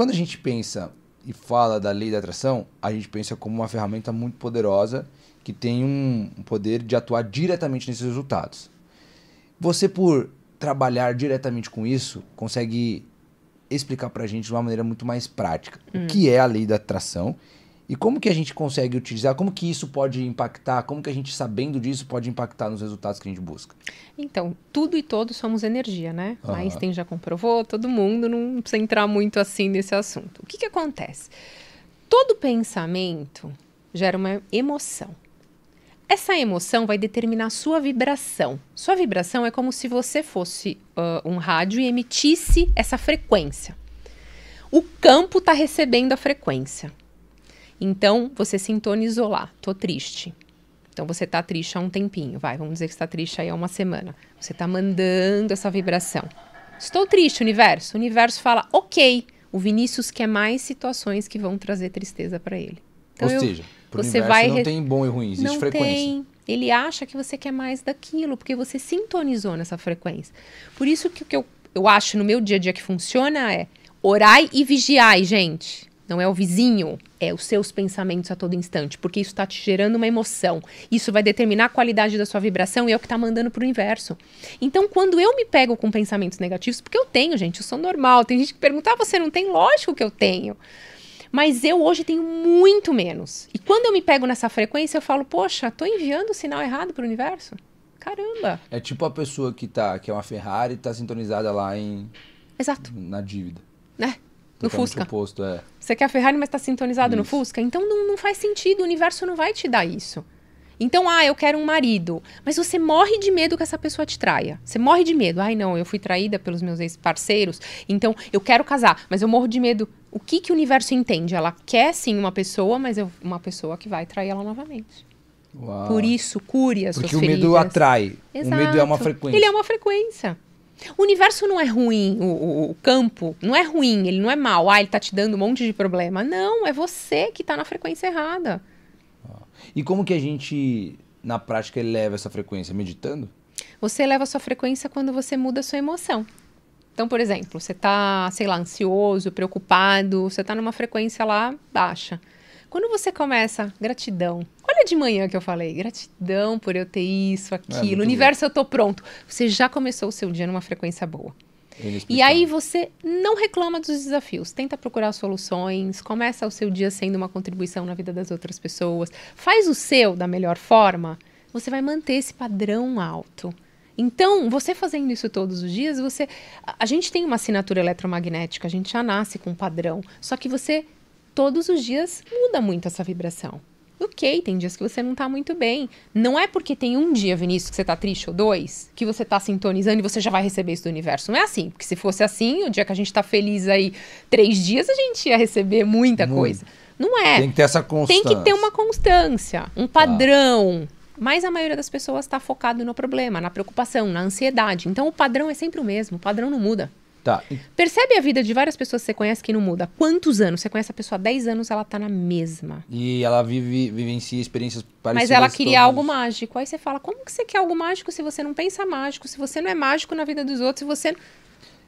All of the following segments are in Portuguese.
quando a gente pensa e fala da lei da atração, a gente pensa como uma ferramenta muito poderosa que tem um, poder de atuar diretamente nesses resultados. Você, por trabalhar diretamente com isso, consegue explicar para a gente de uma maneira muito mais prática hum. o que é a lei da atração e como que a gente consegue utilizar? Como que isso pode impactar? Como que a gente, sabendo disso, pode impactar nos resultados que a gente busca? Então, tudo e todos somos energia, né? Uhum. Einstein já comprovou, todo mundo, não precisa entrar muito assim nesse assunto. O que, que acontece? Todo pensamento gera uma emoção. Essa emoção vai determinar a sua vibração. Sua vibração é como se você fosse uh, um rádio e emitisse essa frequência. O campo está recebendo a frequência. Então, você sintonizou lá, tô triste. Então você tá triste há um tempinho, vai, vamos dizer que está triste aí há uma semana. Você tá mandando essa vibração. Estou triste, universo. O universo fala: "OK, o Vinícius quer mais situações que vão trazer tristeza para ele". Então, Ou eu, seja, você vai não tem bom e ruim, existe não frequência. Tem. Ele acha que você quer mais daquilo, porque você sintonizou nessa frequência. Por isso que o que eu, eu acho no meu dia a dia que funciona é orai e vigiai, gente não é o vizinho, é os seus pensamentos a todo instante, porque isso está te gerando uma emoção. Isso vai determinar a qualidade da sua vibração e é o que está mandando para o universo. Então, quando eu me pego com pensamentos negativos, porque eu tenho, gente, eu sou normal. Tem gente que pergunta, ah, você não tem? Lógico que eu tenho. Mas eu hoje tenho muito menos. E quando eu me pego nessa frequência, eu falo, poxa, estou enviando o sinal errado para o universo? Caramba! É tipo a pessoa que tá, que é uma Ferrari e está sintonizada lá em. Exato. Na dívida. Né? no Fusca. Oposto, é. Você quer a Ferrari, mas está sintonizado isso. no Fusca? Então não, não faz sentido, o universo não vai te dar isso. Então, ah, eu quero um marido. Mas você morre de medo que essa pessoa te traia. Você morre de medo. Ai, não, eu fui traída pelos meus ex-parceiros, então eu quero casar, mas eu morro de medo. O que, que o universo entende? Ela quer sim uma pessoa, mas uma pessoa que vai trair ela novamente. Uau. Por isso, cure as Porque suas feridas. Porque o medo atrai. Exato. O medo é uma frequência. Ele é uma frequência. O universo não é ruim, o, o, campo não é ruim, ele não é mal. Ah, ele tá te dando um monte de problema. Não, é você que tá na frequência errada. Ah. E como que a gente, na prática, eleva essa frequência? Meditando? Você eleva a sua frequência quando você muda a sua emoção. Então, por exemplo, você tá, sei lá, ansioso, preocupado, você tá numa frequência lá baixa. Quando você começa, gratidão, é de manhã que eu falei, gratidão por eu ter isso, é, aquilo. É, Universo, eu tô pronto. Você já começou o seu dia numa frequência boa. E aí você não reclama dos desafios, tenta procurar soluções, começa o seu dia sendo uma contribuição na vida das outras pessoas, faz o seu da melhor forma, você vai manter esse padrão alto. Então, você fazendo isso todos os dias, você a gente tem uma assinatura eletromagnética, a gente já nasce com um padrão, só que você todos os dias muda muito essa vibração. Ok, tem dias que você não tá muito bem. Não é porque tem um dia, Vinícius, que você tá triste ou dois, que você tá sintonizando e você já vai receber isso do universo. Não é assim, porque se fosse assim, o dia que a gente tá feliz aí três dias, a gente ia receber muita muito. coisa. Não é. Tem que ter essa constância. Tem que ter uma constância, um padrão. Ah. Mas a maioria das pessoas está focado no problema, na preocupação, na ansiedade. Então o padrão é sempre o mesmo, o padrão não muda. Tá. Percebe a vida de várias pessoas que você conhece que não muda. Quantos anos? Você conhece a pessoa há 10 anos, ela tá na mesma. E ela vive, vivencia experiências parecidas. Mas ela queria todos. algo mágico. Aí você fala, como que você quer algo mágico se você não pensa mágico, se você não é mágico na vida dos outros, se você...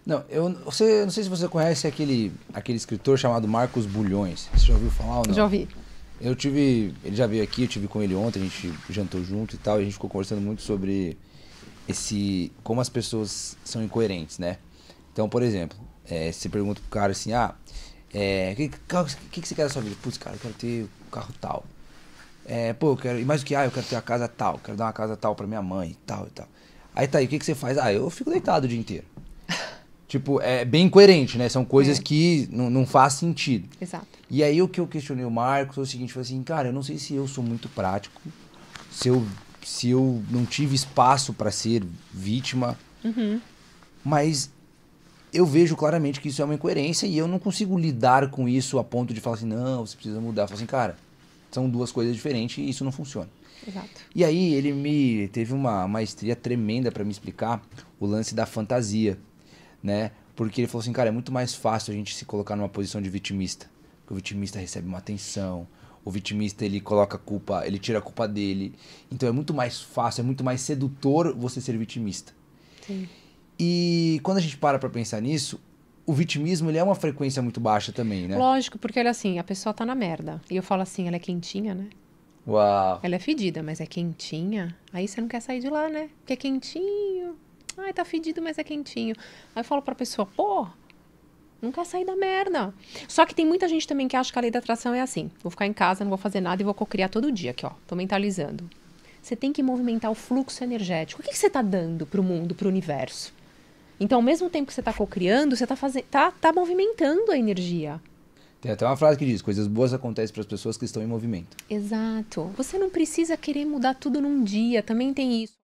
Não, eu você, não sei se você conhece aquele, aquele escritor chamado Marcos Bulhões. Você já ouviu falar ou não? Já ouvi. Eu tive, ele já veio aqui, eu tive com ele ontem, a gente jantou junto e tal, e a gente ficou conversando muito sobre esse como as pessoas são incoerentes, né? Então, por exemplo, é, você pergunta pro cara assim, ah, é, que, que, que você quer da sua vida? Putz, cara, eu quero ter um carro tal. É, pô, eu quero, e mais do que, ah, eu quero ter uma casa tal, quero dar uma casa tal pra minha mãe, tal e tal. Aí tá aí, o que, que você faz? Ah, eu fico deitado o dia inteiro. tipo, é bem coerente né? São coisas é. que não, não faz sentido. Exato. E aí o que eu questionei o Marcos foi o seguinte, foi assim, cara, eu não sei se eu sou muito prático, se eu, se eu não tive espaço para ser vítima, uhum. mas eu vejo claramente que isso é uma incoerência e eu não consigo lidar com isso a ponto de falar assim, não, você precisa mudar. Eu falo assim, cara, são duas coisas diferentes e isso não funciona. Exato. E aí ele me teve uma maestria tremenda para me explicar o lance da fantasia, né? Porque ele falou assim, cara, é muito mais fácil a gente se colocar numa posição de vitimista. Porque o vitimista recebe uma atenção, o vitimista ele coloca a culpa, ele tira a culpa dele. Então é muito mais fácil, é muito mais sedutor você ser vitimista. Sim. E quando a gente para para pensar nisso, o vitimismo ele é uma frequência muito baixa também, né? Lógico, porque olha assim, a pessoa tá na merda. E eu falo assim, ela é quentinha, né? Uau. Ela é fedida, mas é quentinha. Aí você não quer sair de lá, né? Porque é quentinho. Ai, tá fedido, mas é quentinho. Aí eu falo pra pessoa, pô, não quer sair da merda. Só que tem muita gente também que acha que a lei da atração é assim. Vou ficar em casa, não vou fazer nada e vou cocriar todo dia aqui, ó. Tô mentalizando. Você tem que movimentar o fluxo energético. O que, que você tá dando pro mundo, pro universo? Então, ao mesmo tempo que você está cocriando, você está fazendo, tá, tá movimentando a energia. Tem até uma frase que diz: coisas boas acontecem para as pessoas que estão em movimento. Exato. Você não precisa querer mudar tudo num dia, também tem isso.